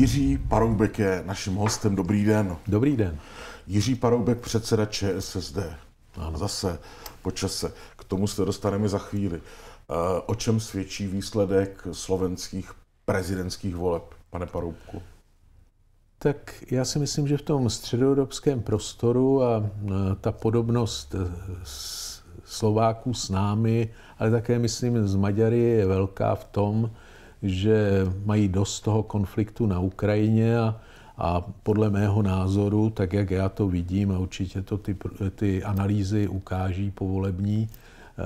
Jiří Paroubek je naším hostem. Dobrý den. Dobrý den. Jiří Paroubek, předseda ČSSD. Ano. Zase po čase. K tomu se dostaneme za chvíli. Eh, o čem svědčí výsledek slovenských prezidentských voleb, pane Paroubku? Tak já si myslím, že v tom středoevropském prostoru a eh, ta podobnost eh, Slováků s námi, ale také myslím z Maďary je velká v tom, že mají dost toho konfliktu na Ukrajině a, a podle mého názoru, tak jak já to vidím, a určitě to ty, ty analýzy ukáží povolební, eh,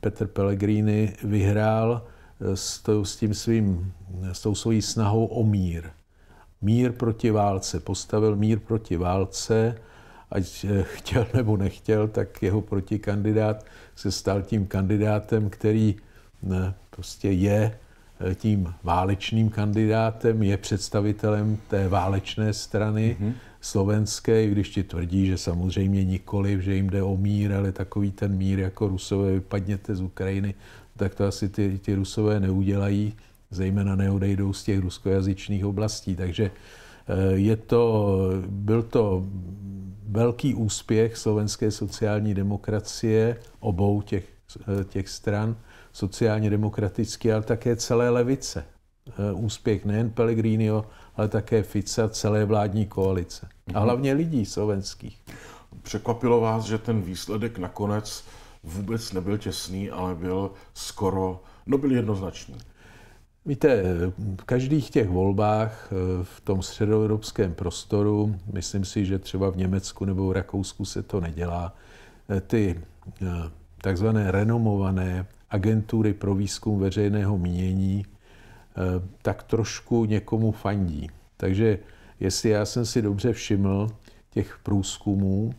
Petr Pellegrini vyhrál eh, s, to, s, tím svým, s tou svojí snahou o mír. Mír proti válce. Postavil mír proti válce, ať eh, chtěl nebo nechtěl, tak jeho protikandidát se stal tím kandidátem, který ne, prostě je Eh, tím válečným kandidátem, je představitelem té válečné strany mm-hmm. slovenské, i když ti tvrdí, že samozřejmě nikoli, že jim jde o mír, ale takový ten mír jako Rusové, vypadněte z Ukrajiny, tak to asi ty, ty Rusové neudělají, zejména neodejdou z těch ruskojazyčných oblastí. Takže eh, je to, byl to velký úspěch slovenské sociální demokracie, obou těch, eh, těch stran sociálně demokratický, ale také celé levice. Eh, úspěch nejen Pellegriniho, ale také Fica, celé vládní koalice. A mhm. hlavně lidí slovenských. Překvapilo vás, že ten výsledek nakonec vůbec nebyl těsný, ale byl skoro, no byl jednoznačný. Víte, eh, v každých těch volbách eh, v tom středoevropském prostoru, myslím si, že třeba v Německu nebo v Rakousku se to nedělá, ty takzvané renomované agentury pro výzkum veřejného mínění eh, tak trošku někomu fandí. Takže jestli já jsem si dobře všiml těch průzkumů,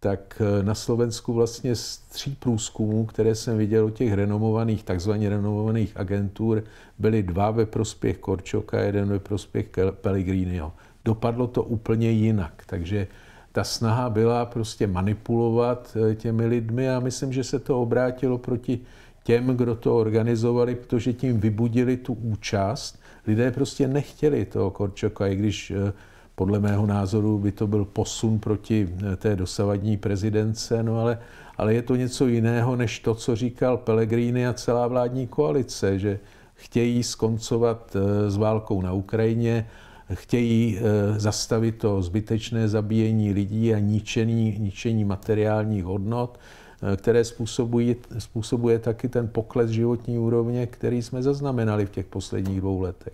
tak eh, na Slovensku vlastně z tří průzkumů, které jsem viděl od těch renomovaných, takzvaně renomovaných agentur, byly dva ve prospěch Korčoka, jeden ve prospěch Pellegriniho. Dopadlo to úplně jinak, takže ta snaha byla prostě manipulovat eh, těmi lidmi a myslím, že se to obrátilo proti těm, kdo to organizovali, protože tím vybudili tu účast. Lidé prostě nechtěli toho Korčoka, i když eh, podle mého názoru by to byl posun proti eh, té dosavadní prezidence, no ale, ale je to něco jiného, než to, co říkal Pellegrini a celá vládní koalice, že chtějí skoncovat eh, s válkou na Ukrajině, chtějí zastavit to zbytečné zabíjení lidí a ničení, ničení materiálních hodnot, Eh, které způsobují, způsobuje taky ten pokles životní úrovně, který jsme zaznamenali v těch posledních dvou letech.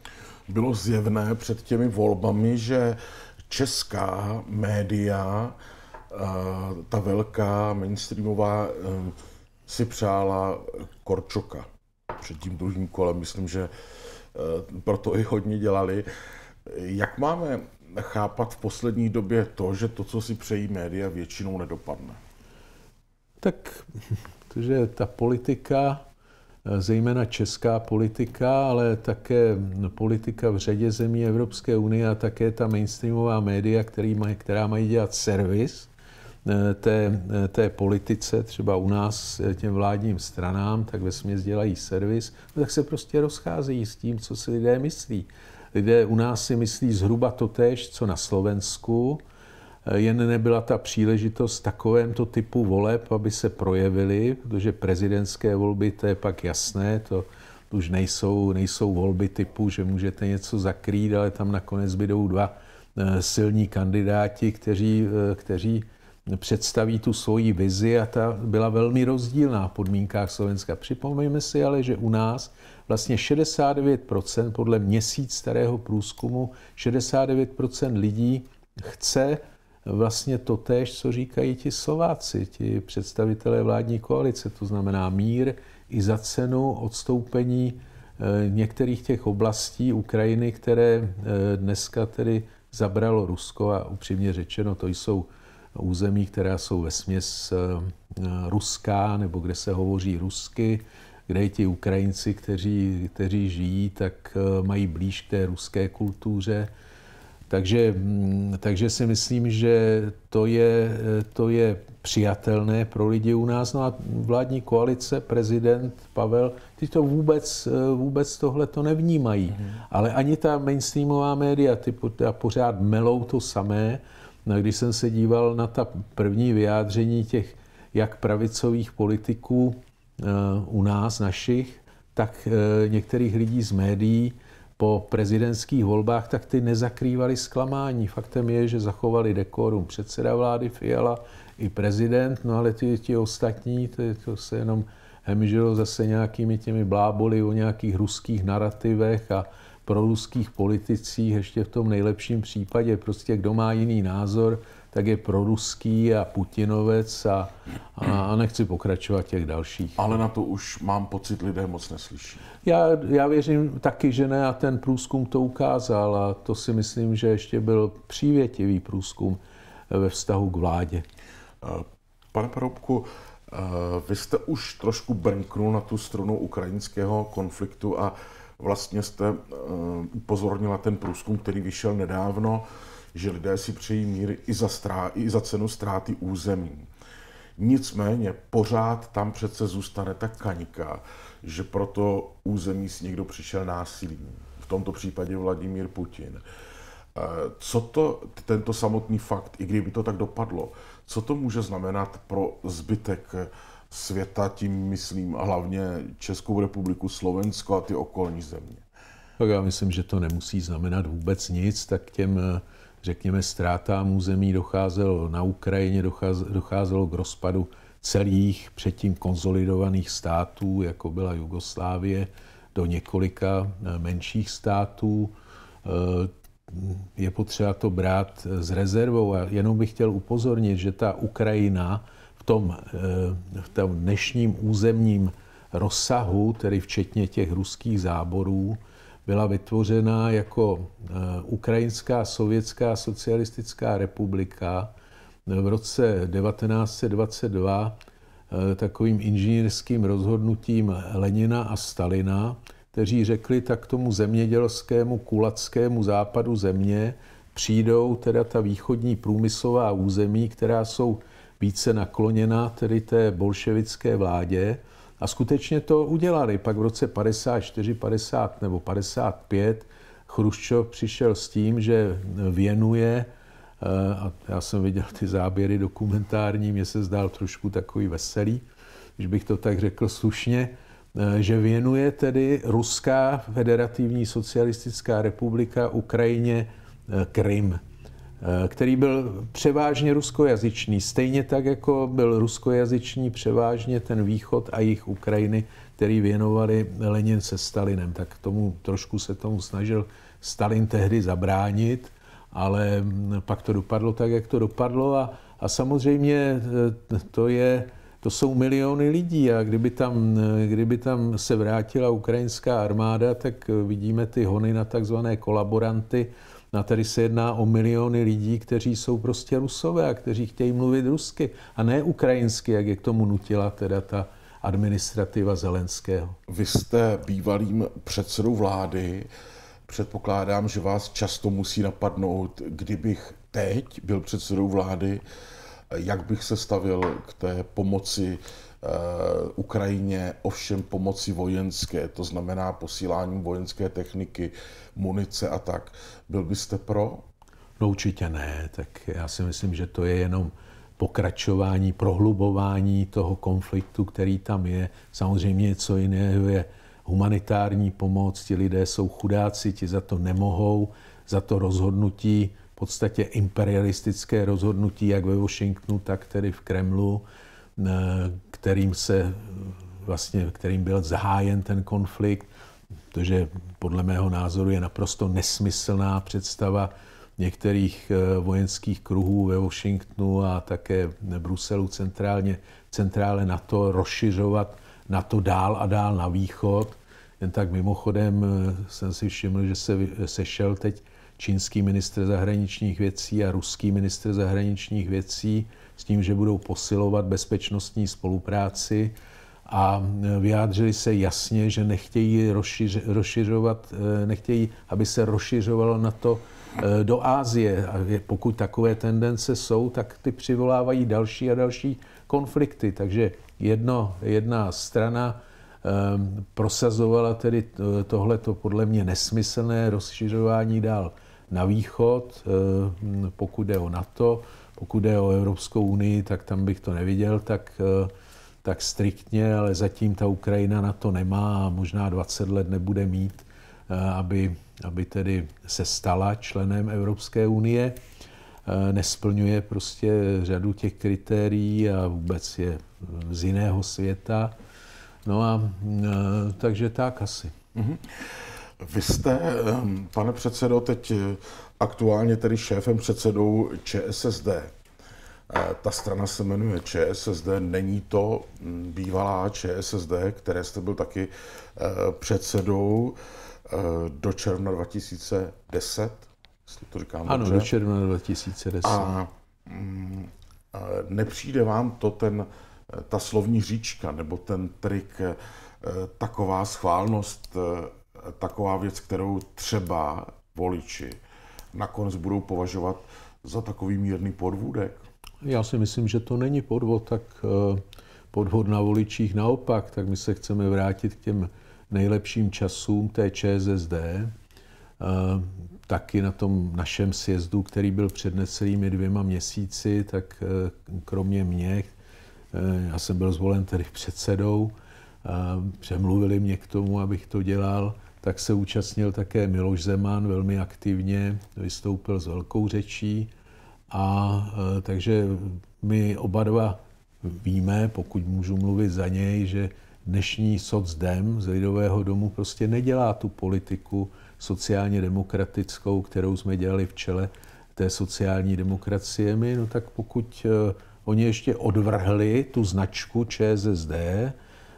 Bylo zjevné před těmi volbami, že česká média, eh, ta velká mainstreamová, eh, si přála Korčoka před tím druhým kolem. Myslím, že proto i hodně dělali. Jak máme chápat v poslední době to, že to, co si přejí média, většinou nedopadne? Tak, protože ta politika, eh, zejména česká politika, ale také no, politika v řadě zemí Evropské unie a také ta mainstreamová média, který maj, která mají dělat servis eh, té, eh, té politice, třeba u nás těm vládním stranám, tak ve směs dělají servis, no tak se prostě rozcházejí s tím, co si lidé myslí. Lidé u nás si myslí zhruba to tež, co na Slovensku, jen nebyla ta příležitost takovémto typu voleb, aby se projevily, protože prezidentské volby, to je pak jasné, to už nejsou, nejsou volby typu, že můžete něco zakrýt, ale tam nakonec bydou dva eh, silní kandidáti, kteří, eh, kteří představí tu svoji vizi a ta byla velmi rozdílná v podmínkách Slovenska. Připomeňme si ale, že u nás vlastně 69% podle měsíc starého průzkumu 69% lidí chce vlastně to též, co říkají ti Slováci, ti představitelé vládní koalice, to znamená mír i za cenu odstoupení eh, některých těch oblastí Ukrajiny, které eh, dneska tedy zabralo Rusko a upřímně řečeno, to jsou území, která jsou ve směs eh, ruská nebo kde se hovoří rusky, kde i ti Ukrajinci, kteří, kteří žijí, tak mají blíž k té ruské kultuře takže, mm, takže si myslím, že to je, to je přijatelné pro lidi u nás. No a vládní koalice, prezident Pavel, ty to vůbec, eh, vůbec tohle to nevnímají. Mm. Ale ani ta mainstreamová média, ty pořád melou to samé. No, když jsem se díval na ta první vyjádření těch jak pravicových politiků eh, u nás, našich, tak eh, některých lidí z médií, po prezidentských volbách, tak ty nezakrývali zklamání. Faktem je, že zachovali dekorum předseda vlády Fiala i prezident, no ale ti, ti ostatní, to, to se jenom hemžilo zase nějakými těmi bláboli o nějakých ruských narrativech a, proruských politicích, ještě v tom nejlepším případě. Prostě kdo má jiný názor, tak je proruský a putinovec a, a nechci pokračovat těch dalších. Ale na to už mám pocit, lidé moc neslyší. Já, já věřím taky, že ne a ten průzkum to ukázal a to si myslím, že ještě byl přívětivý průzkum eh, ve vztahu k vládě. Eh, pane Paroubku, eh, vy jste už trošku brnknul na tu stranu ukrajinského konfliktu a vlastně jste eh, upozornila ten průzkum, který vyšel nedávno, že lidé si přejí mír i za, strá, i za cenu ztráty území. Nicméně pořád tam přece zůstane ta kanika, že proto území si někdo přišel násilím. V tomto případě Vladimír Putin. Eh, co to, tento samotný fakt, i kdyby to tak dopadlo, co to může znamenat pro zbytek eh, světa, tím myslím a hlavně Českou republiku, Slovensko a ty okolní země. Tak já myslím, že to nemusí znamenat vůbec nic, tak těm, eh, řekněme, ztrátám území docházelo na Ukrajině, docházelo k rozpadu celých předtím konzolidovaných států, jako byla Jugoslávie, do několika eh, menších států. Eh, je potřeba to brát s rezervou a jenom bych chtěl upozornit, že ta Ukrajina v tom, eh, v tom dnešním územním rozsahu, tedy včetně těch ruských záborů, byla vytvořena jako eh, Ukrajinská sovětská socialistická republika v roce 1922 eh, takovým inženýrským rozhodnutím Lenina a Stalina, kteří řekli tak tomu zemědělskému kulackému západu země přijdou teda ta východní průmyslová území, která jsou více nakloněna tedy té bolševické vládě. A skutečně to udělali. Pak v roce 54, 50 nebo 55 Chruščov přišel s tím, že věnuje, eh, a já jsem viděl ty záběry dokumentární, mě se zdál trošku takový veselý, když bych to tak řekl slušně, eh, že věnuje tedy Ruská federativní socialistická republika Ukrajině eh, Krym. Eh, který byl převážně ruskojazyčný, stejně tak, jako byl ruskojazyčný převážně ten východ a jich Ukrajiny, který věnovali Lenin se Stalinem. Tak tomu trošku se tomu snažil Stalin tehdy zabránit, ale mm, pak to dopadlo tak, jak to dopadlo a, a samozřejmě eh, to je to jsou miliony lidí a kdyby tam, eh, kdyby tam se vrátila ukrajinská armáda, tak vidíme ty hony na takzvané kolaboranty, a tady se jedná o miliony lidí, kteří jsou prostě rusové a kteří chtějí mluvit rusky a ne ukrajinsky, jak je k tomu nutila teda ta administrativa Zelenského. Vy jste bývalým předsedou vlády. Předpokládám, že vás často musí napadnout, kdybych teď byl předsedou vlády, jak bych se stavil k té pomoci eh, Ukrajině, ovšem pomoci vojenské, to znamená posílání vojenské techniky, munice a tak. Byl byste pro? No určitě ne, tak já si myslím, že to je jenom pokračování, prohlubování toho konfliktu, který tam je. Samozřejmě něco jiného je humanitární pomoc, ti lidé jsou chudáci, ti za to nemohou, za to rozhodnutí, v podstatě imperialistické rozhodnutí, jak ve Washingtonu, tak tedy v Kremlu, eh, kterým se vlastně, kterým byl zahájen ten konflikt protože podle mého názoru je naprosto nesmyslná představa některých eh, vojenských kruhů ve Washingtonu a také v Bruselu centrálně, centrále na to rozšiřovat to dál a dál na východ. Jen tak mimochodem eh, jsem si všiml, že se sešel teď čínský ministr zahraničních věcí a ruský ministr zahraničních věcí s tím, že budou posilovat bezpečnostní spolupráci a e, vyjádřili se jasně, že nechtějí rozšiř, rozšiřovat, e, nechtějí, aby se rozšiřovalo na to e, do Ázie. A pokud takové tendence jsou, tak ty přivolávají další a další konflikty. Takže jedno, jedna strana prosazovala tedy tohleto podle mě nesmyslné rozšiřování dál na východ, pokud jde o NATO, pokud jde o Evropskou unii, tak tam bych to neviděl, tak tak striktně, ale zatím ta Ukrajina na to nemá a možná 20 let nebude mít, eh, aby, aby tedy se stala členem Evropské unie. Eh, nesplňuje prostě řadu těch kritérií a vůbec je eh, z jiného světa. No a takže tak asi. Mhm. Vy jste, pane předsedo, teď aktuálně tedy šéfem předsedou ČSSD. Eh, ta strana se jmenuje ČSSD, není to mm, bývalá ČSSD, které jste byl taky eh, předsedou eh, do června 2010, jestli to říkám Ano, dobře. do června 2010. Mm, a nepřijde vám to ten, ta slovní říčka nebo ten trik, taková schválnost, taková věc, kterou třeba voliči nakonec budou považovat za takový mírný podvůdek? Já si myslím, že to není podvod, tak eh, podvod na voličích naopak, tak my se chceme vrátit k těm nejlepším časům té ČSSD, eh, taky na tom našem sjezdu, který byl před necelými dvěma měsíci, tak eh, kromě mě, já jsem byl zvolen tedy předsedou, přemluvili mě k tomu, abych to dělal, tak se účastnil také Miloš Zeman velmi aktivně, vystoupil s velkou řečí, a eh, takže my oba dva víme, pokud můžu mluvit za něj, že dnešní socdem z Lidového domu prostě nedělá tu politiku sociálně demokratickou, kterou jsme dělali v čele té sociální demokracie my, no tak pokud eh, oni ještě odvrhli tu značku ČSSD,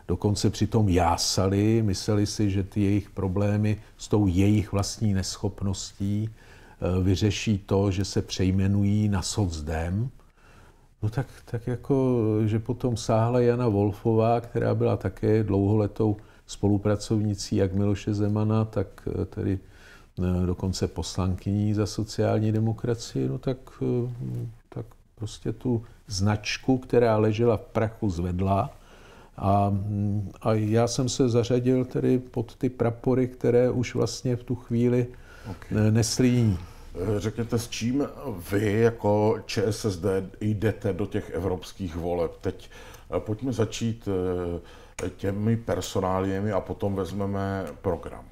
dokonce přitom jásali, mysleli si, že ty jejich problémy s tou jejich vlastní neschopností Eh, vyřeší to, že se přejmenují na socdem, No tak, tak jako, že potom sáhla Jana Wolfová, která byla také dlouholetou spolupracovnicí jak Miloše Zemana, tak eh, tedy eh, dokonce poslankyní za sociální demokracii, no tak, tak prostě tu značku, která ležela v prachu, zvedla. A, mm, a já jsem se zařadil tedy pod ty prapory, které už vlastně v tu chvíli okay. neslí. Eh, řekněte, s čím vy jako ČSSD jdete do těch evropských voleb? Teď eh, pojďme začít eh, těmi personáliemi a potom vezmeme program.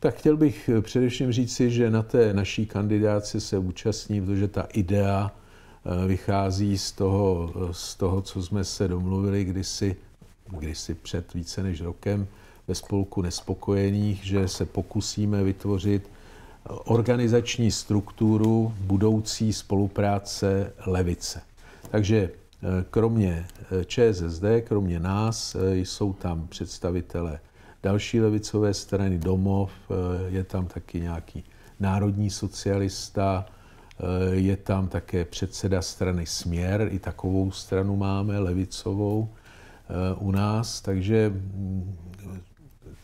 Tak chtěl bych především říci, že na té naší kandidáci se účastní, protože ta idea vychází z toho, z toho co jsme se domluvili kdysi, kdysi před více než rokem ve spolku nespokojených, že se pokusíme vytvořit organizační strukturu budoucí spolupráce levice. Takže eh, kromě eh, ČSSD, kromě nás, eh, jsou tam představitele další levicové strany, Domov, je tam taky nějaký národní socialista, je tam také předseda strany Směr, i takovou stranu máme, levicovou, u nás, takže mm,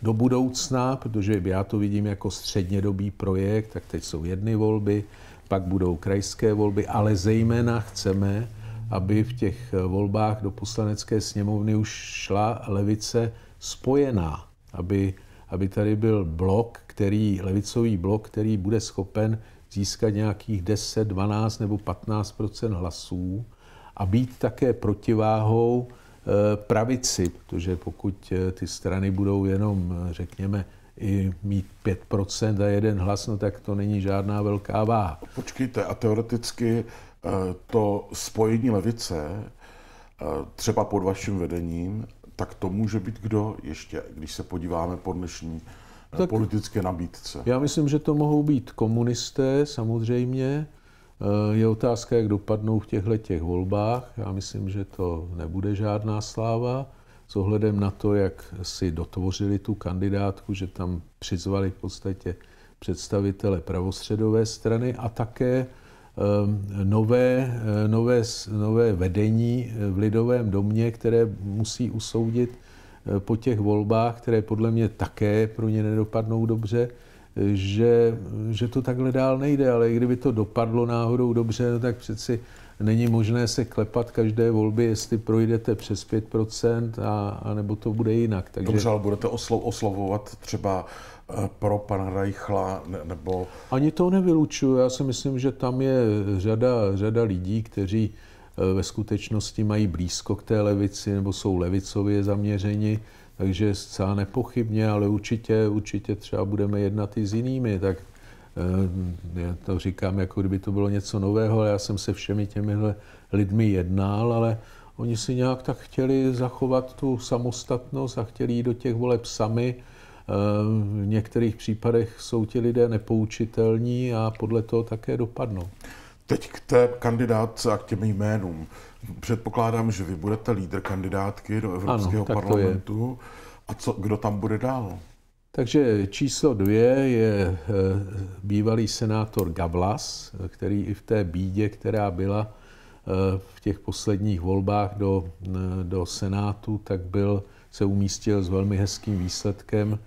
do budoucna, protože já to vidím jako střednědobý projekt, tak teď jsou jedny volby, pak budou krajské volby, ale zejména chceme, aby v těch volbách do poslanecké sněmovny už šla levice spojená, aby, aby tady byl blok, který, levicový blok, který bude schopen získat nějakých 10, 12 nebo 15 hlasů a být také protiváhou Eh, pravici, protože pokud eh, ty strany budou jenom, eh, řekněme, i mít 5% a jeden hlas, no tak to není žádná velká váha. Počkejte, a teoreticky to spojení levice, třeba pod vaším vedením, tak to může být kdo ještě, když se podíváme po dnešní tak politické nabídce? Já myslím, že to mohou být komunisté samozřejmě, Eh, je otázka, jak dopadnou v těchto těch volbách. Já myslím, že to nebude žádná sláva. S ohledem na to, jak si dotvořili tu kandidátku, že tam přizvali v podstatě představitele pravostředové strany a také eh, nové, eh, nové, nové vedení v Lidovém domě, které musí usoudit po těch volbách, které podle mě také pro ně nedopadnou dobře, že, že to takhle dál nejde, ale i kdyby to dopadlo náhodou dobře, no tak přeci není možné se klepat každé volby, jestli projdete přes 5% a, a nebo to bude jinak. Takže... Dobře, ale budete oslo, oslovovat třeba eh, pro pana Rajchla nebo... Ani to nevylučuju. Já si myslím, že tam je řada, řada lidí, kteří eh, ve skutečnosti mají blízko k té levici nebo jsou levicově zaměřeni takže zcela nepochybně, ale určitě, určitě třeba budeme jednat i s jinými, tak eh, já to říkám, jako kdyby to bylo něco nového, ale já jsem se všemi těmi lidmi jednal, ale oni si nějak tak chtěli zachovat tu samostatnost a chtěli jít do těch voleb sami. Eh, v některých případech jsou ti lidé nepoučitelní a podle toho také dopadnou. Teď k té kandidátce a k těm jménům. Předpokládám, že vy budete lídr kandidátky do Evropského ano, parlamentu. A co, kdo tam bude dál? Takže číslo dvě je eh, bývalý senátor Gavlas, který i v té bídě, která byla eh, v těch posledních volbách do, eh, do Senátu, tak byl, se umístil s velmi hezkým výsledkem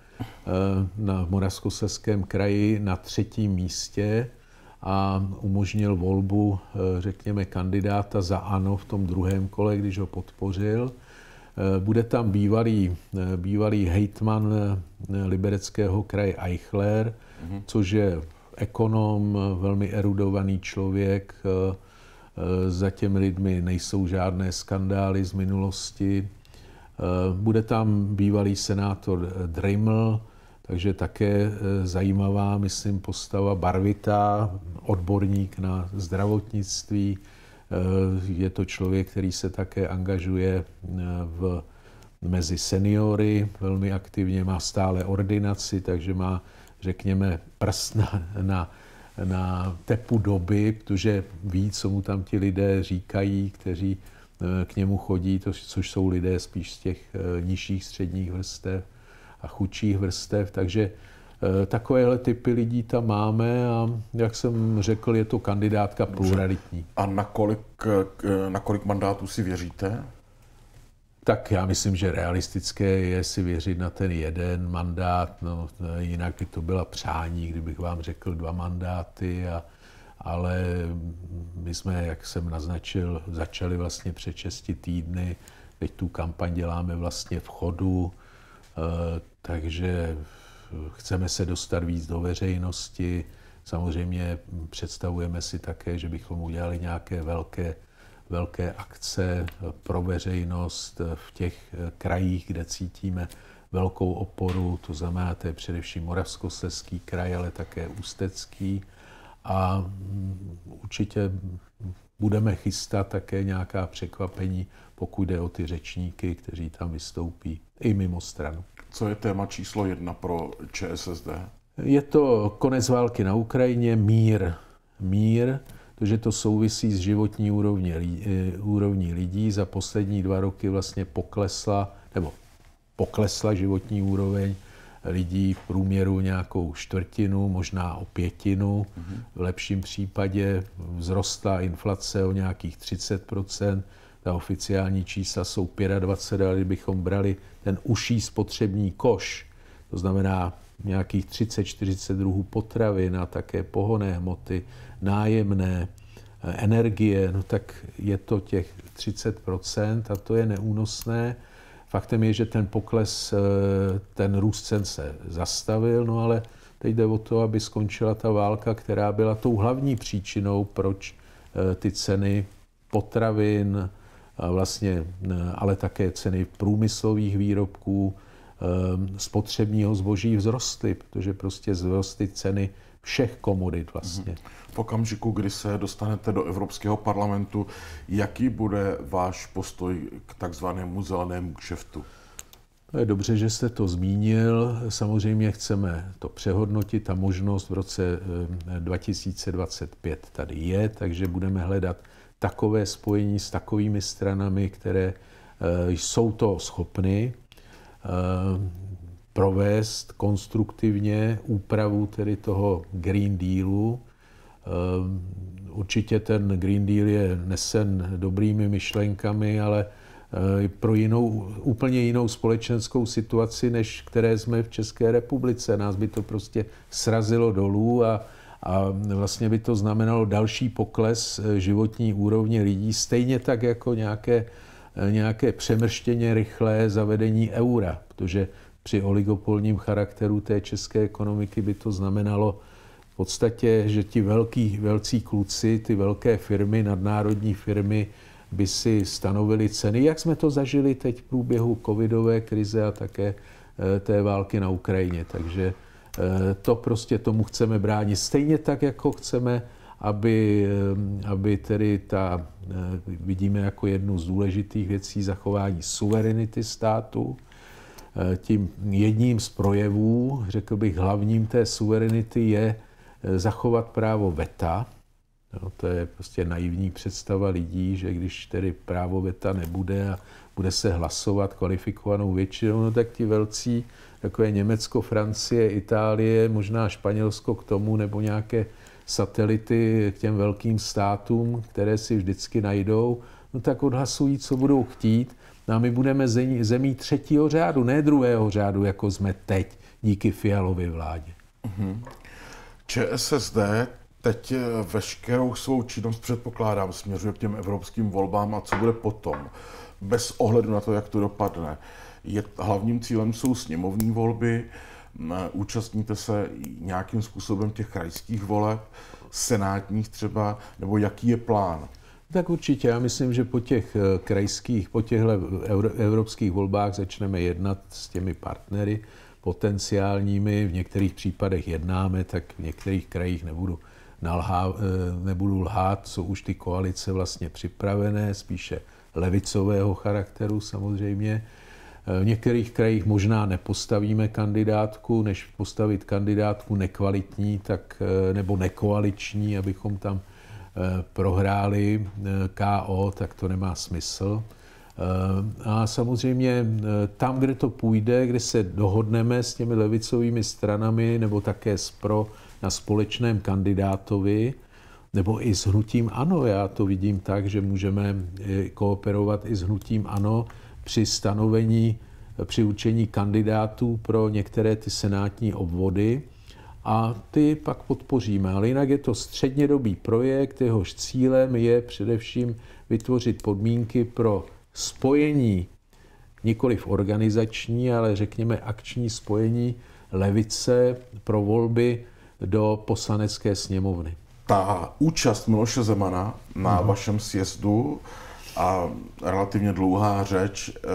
na Moravskoslezském kraji na třetím místě a umožnil volbu, eh, řekněme, kandidáta za ANO v tom druhém kole, když ho podpořil. Eh, bude tam bývalý, eh, bývalý hejtman libereckého kraje Eichler, mm-hmm. což je ekonom, velmi erudovaný člověk. Za těmi lidmi nejsou žádné skandály z minulosti. Bude tam bývalý senátor Dremel, takže také eh, zajímavá, myslím, postava Barvitá, odborník na zdravotnictví. Eh, je to člověk, který se také angažuje eh, v, mezi seniory velmi aktivně, má stále ordinaci, takže má, řekněme, prst na, na, na tepu doby, protože ví, co mu tam ti lidé říkají, kteří k němu chodí, to, což jsou lidé spíš z těch nižších středních vrstev a chudších vrstev, takže eh, Takovéhle typy lidí tam máme a jak jsem řekl, je to kandidátka pluralitní. A na kolik, eh, na kolik mandátů si věříte? Tak já myslím, že realistické je si věřit na ten jeden mandát, no, jinak by to byla přání, kdybych vám řekl dva mandáty, a, ale my jsme, jak jsem naznačil, začali vlastně před 6 týdny, teď tu kampaň děláme vlastně v chodu, eh, takže eh, chceme se dostat víc do veřejnosti. Samozřejmě představujeme si také, že bychom udělali nějaké velké, velké akce eh, pro veřejnost eh, v těch krajích, kde cítíme velkou oporu, to znamená, to je především Moravskoslezský kraj, ale také Ústecký a určitě budeme chystat také nějaká překvapení, pokud jde o ty řečníky, kteří tam vystoupí i mimo stranu. Co je téma číslo jedna pro ČSSD? Je to konec války na Ukrajině, mír. Mír, protože to souvisí s životní úrovní, eh, úrovní lidí. Za poslední dva roky vlastně poklesla, nebo poklesla životní úroveň lidí v průměru nějakou čtvrtinu, možná o pětinu. V lepším případě vzrostla inflace o nějakých 30 ta oficiální čísla jsou 25, ale kdybychom brali ten uší spotřební koš, to znamená nějakých 30-40 druhů potravin a také pohonné hmoty, nájemné, eh, energie, no tak je to těch 30 a to je neúnosné. Faktem je, že ten pokles, eh, ten růst cen se zastavil, no ale teď jde o to, aby skončila ta válka, která byla tou hlavní příčinou, proč eh, ty ceny potravin, vlastně, eh, ale také ceny průmyslových výrobků, spotřebního zboží vzrostly, protože prostě vzrostly ceny všech komodit vlastně. Mhm. V okamžiku, kdy se dostanete do Evropského parlamentu, jaký bude váš postoj k takzvanému zelenému kšeftu? No dobře, že jste to zmínil. Samozřejmě chceme to přehodnotit. Ta možnost v roce 2025 eh, tady je, takže budeme hledat takové spojení s takovými stranami, které eh, jsou to schopny. Eh, provést konstruktivně úpravu tedy toho Green Dealu. Ehm, určitě ten Green Deal je nesen dobrými myšlenkami, ale eh, pro jinou, úplně jinou společenskou situaci, než které jsme v České republice. Nás by to prostě srazilo dolů a, a vlastně by to znamenalo další pokles eh, životní úrovně lidí, stejně tak jako nějaké, eh, nějaké přemrštěně rychlé zavedení eura, protože při oligopolním charakteru té české ekonomiky by to znamenalo v podstatě, že ti velký, velcí kluci, ty velké firmy, nadnárodní firmy, by si stanovili ceny, jak jsme to zažili teď v průběhu covidové krize a také eh, té války na Ukrajině. Takže eh, to prostě tomu chceme bránit. Stejně tak, jako chceme, aby, eh, aby tedy ta, vidíme jako jednu z důležitých věcí, zachování suverenity státu, Eh, tím jedním z projevů, řekl bych, hlavním té suverenity je eh, zachovat právo veta. No, to je prostě naivní představa lidí, že když tedy právo veta nebude a bude se hlasovat kvalifikovanou většinou, no tak ti velcí, takové Německo, Francie, Itálie, možná Španělsko k tomu, nebo nějaké satelity k těm velkým státům, které si vždycky najdou, no tak odhlasují, co budou chtít No a my budeme zemí, třetího řádu, ne druhého řádu, jako jsme teď, díky Fialově vládě. Mhm. ČSSD teď eh, veškerou svou činnost předpokládám směřuje k těm evropským volbám a co bude potom, bez ohledu na to, jak to dopadne. Je, hlavním cílem jsou sněmovní volby, účastníte se nějakým způsobem těch krajských voleb, senátních třeba, nebo jaký je plán? Tak určitě, já myslím, že po těch eh, krajských, po těchto evropských volbách začneme jednat s těmi partnery potenciálními, v některých případech jednáme, tak v některých krajích nebudu, nalhá, eh, nebudu lhát, jsou už ty koalice vlastně připravené, spíše levicového charakteru samozřejmě. Eh, v některých krajích možná nepostavíme kandidátku, než postavit kandidátku nekvalitní tak, nebo nekoaliční, abychom tam Eh, prohráli eh, KO, tak to nemá smysl. Eh, a samozřejmě tam, kde to půjde, kde se dohodneme s těmi levicovými stranami nebo také s pro na společném kandidátovi, nebo i s hnutím ANO. Já to vidím tak, že můžeme kooperovat i s hnutím ANO při stanovení, při určení kandidátů pro některé ty senátní obvody a ty pak podpoříme. Ale jinak je to střednědobý projekt, jehož cílem je především vytvořit podmínky pro spojení, nikoli v organizační, ale řekněme akční spojení levice pro volby do poslanecké sněmovny. Ta účast Miloše Zemana na uh-huh. vašem sjezdu a relativně dlouhá řeč, eh,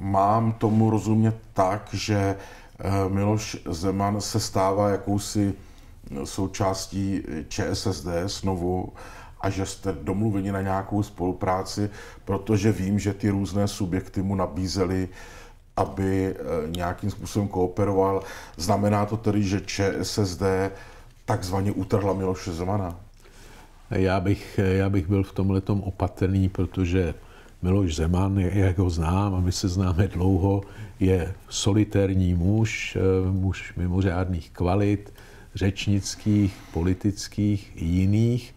mám tomu rozumět tak, že Eh, Miloš Zeman se stává jakousi součástí ČSSD znovu a že jste domluveni na nějakou spolupráci, protože vím, že ty různé subjekty mu nabízely, aby eh, nějakým způsobem kooperoval. Znamená to tedy, že ČSSD takzvaně utrhla Miloše Zemana? Já bych, já bych byl v tomhle opatrný, protože Miloš Zeman, jak ho znám, a my se známe dlouho, je solitérní muž, eh, muž mimořádných kvalit, řečnických, politických, jiných.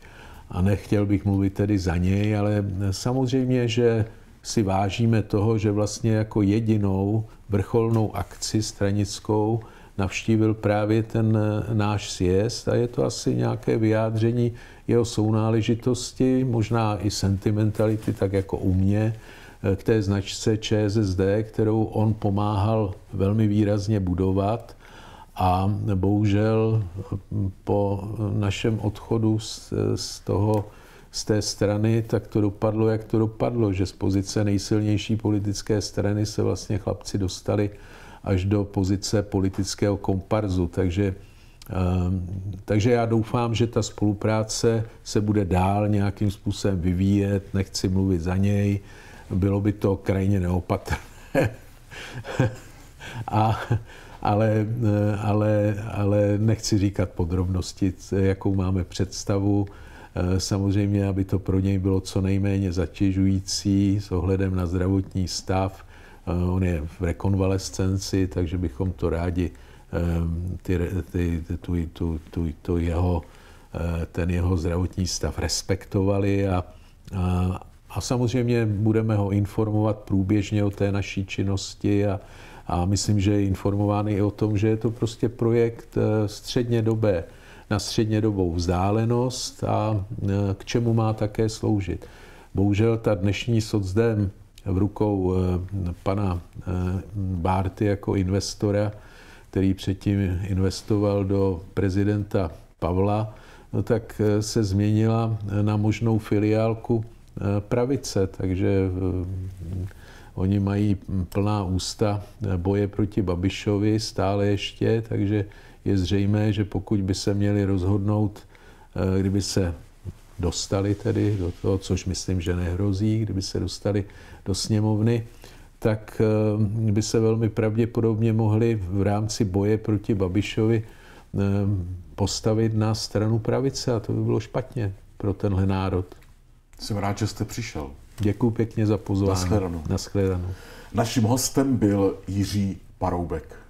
A nechtěl bych mluvit tedy za něj, ale samozřejmě, že si vážíme toho, že vlastně jako jedinou vrcholnou akci stranickou navštívil právě ten eh, náš sjezd a je to asi nějaké vyjádření jeho sounáležitosti, možná i sentimentality, tak jako u mě, eh, k té značce ČSSD, kterou on pomáhal velmi výrazně budovat. A bohužel hm, po našem odchodu z, eh, z toho z té strany, tak to dopadlo, jak to dopadlo, že z pozice nejsilnější politické strany se vlastně chlapci dostali až do pozice politického komparzu. Takže, ehm, takže já doufám, že ta spolupráce se bude dál nějakým způsobem vyvíjet, nechci mluvit za něj, bylo by to krajně neopatrné. A, ale, eh, ale, ale nechci říkat podrobnosti, jakou máme představu. Eh, samozřejmě, aby to pro něj bylo co nejméně zatěžující s ohledem na zdravotní stav, Eh, on je v rekonvalescenci, takže bychom to rádi, ehm, ty, ty, tu, tu, tu, tu jeho, eh, ten jeho zdravotní stav respektovali a, a, a samozřejmě budeme ho informovat průběžně o té naší činnosti a, a myslím, že je informován i o tom, že je to prostě projekt středně eh, střednědobé, na středně dobou vzdálenost a k čemu má také sloužit. Bohužel ta dnešní socdem v rukou eh, pana eh, Bárty jako investora, který předtím investoval do prezidenta Pavla, no tak eh, se změnila na možnou filiálku pravice, takže oni mají plná ústa boje proti Babišovi stále ještě, takže je zřejmé, že pokud by se měli rozhodnout, kdyby se dostali tedy do toho, což myslím, že nehrozí, kdyby se dostali do sněmovny, tak eh, by se velmi pravděpodobně mohli v rámci boje proti Babišovi eh, postavit na stranu pravice a to by bylo špatně pro tenhle národ. Jsem rád, že jste přišel. Děkuji pěkně za pozvání. Naschledanou. Naschledanou. Naším hostem byl Jiří Paroubek.